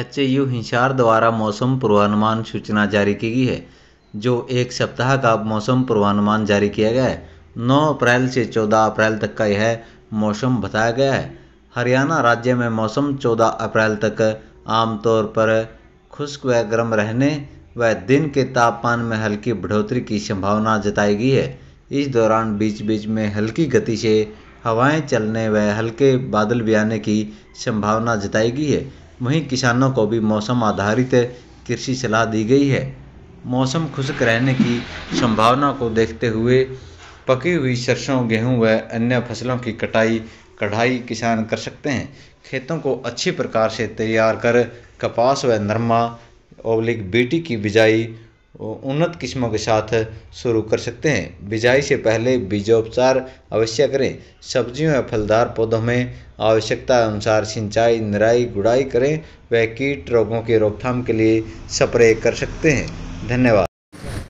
H U Hisar द्वारा मौसम पूर्वानुमान सूचना जारी की गई है जो एक सप्ताह का मौसम पूर्वानुमान जारी किया गया है 9 अप्रैल से 14 अप्रैल तक का यह मौसम बताया गया है हरियाणा राज्य में मौसम 14 अप्रैल तक आमतौर पर खुश्क व गर्म रहने व दिन के तापमान में हल्की बढ़ोतरी की संभावना जताई गई है इस दौरान बीच बीच में हल्की गति से हवाएं चलने व हल्के बादल भी आने की संभावना जताई गई है वहीं किसानों को भी मौसम आधारित कृषि सलाह दी गई है मौसम खुश्क रहने की संभावना को देखते हुए पकी हुई सरसों गेहूं व अन्य फसलों की कटाई कढ़ाई किसान कर सकते हैं खेतों को अच्छी प्रकार से तैयार कर कपास व नरमा ओवलिक बीटी की बिजाई उन्नत किस्मों के साथ शुरू कर सकते हैं बिजाई से पहले बीजोपचार अवश्य करें सब्जियों या फलदार पौधों में आवश्यकता अनुसार सिंचाई निराई गुड़ाई करें व कीट रोगों की रोकथाम के लिए स्प्रे कर सकते हैं धन्यवाद